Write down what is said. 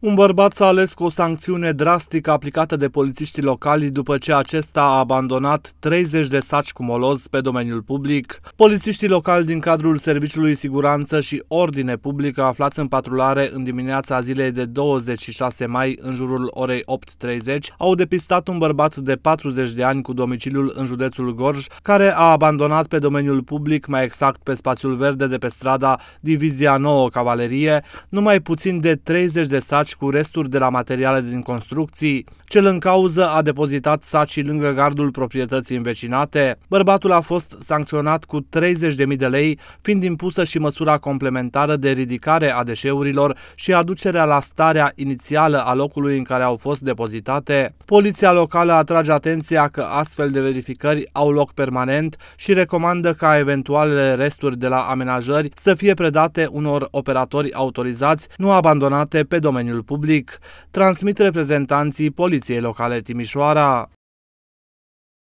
Un bărbat s-a ales cu o sancțiune drastică aplicată de polițiștii locali după ce acesta a abandonat 30 de saci cu moloz pe domeniul public. Polițiștii locali din cadrul Serviciului Siguranță și Ordine Publică aflați în patrulare în dimineața zilei de 26 mai în jurul orei 8.30 au depistat un bărbat de 40 de ani cu domiciliul în județul Gorj care a abandonat pe domeniul public, mai exact pe spațiul verde de pe strada Divizia 9 Cavalerie, numai puțin de 30 de saci saci cu resturi de la materiale din construcții. Cel în cauză a depozitat sacii lângă gardul proprietății învecinate. Bărbatul a fost sancționat cu 30.000 de lei, fiind impusă și măsura complementară de ridicare a deșeurilor și aducerea la starea inițială a locului în care au fost depozitate. Poliția locală atrage atenția că astfel de verificări au loc permanent și recomandă ca eventualele resturi de la amenajări să fie predate unor operatori autorizați, nu abandonate pe domeniul public, transmit reprezentanții Poliției Locale Timișoara.